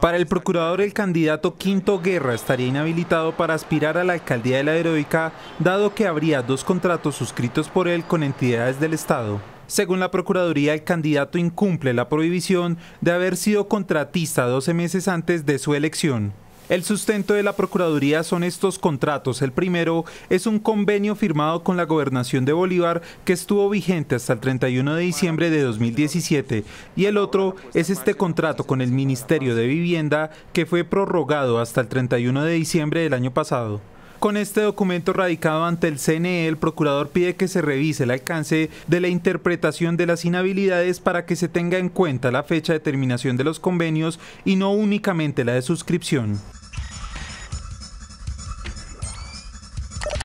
Para el procurador, el candidato Quinto Guerra estaría inhabilitado para aspirar a la alcaldía de la Heroica, dado que habría dos contratos suscritos por él con entidades del Estado. Según la Procuraduría, el candidato incumple la prohibición de haber sido contratista 12 meses antes de su elección. El sustento de la Procuraduría son estos contratos. El primero es un convenio firmado con la Gobernación de Bolívar que estuvo vigente hasta el 31 de diciembre de 2017 y el otro es este contrato con el Ministerio de Vivienda que fue prorrogado hasta el 31 de diciembre del año pasado. Con este documento radicado ante el CNE, el procurador pide que se revise el alcance de la interpretación de las inhabilidades para que se tenga en cuenta la fecha de terminación de los convenios y no únicamente la de suscripción.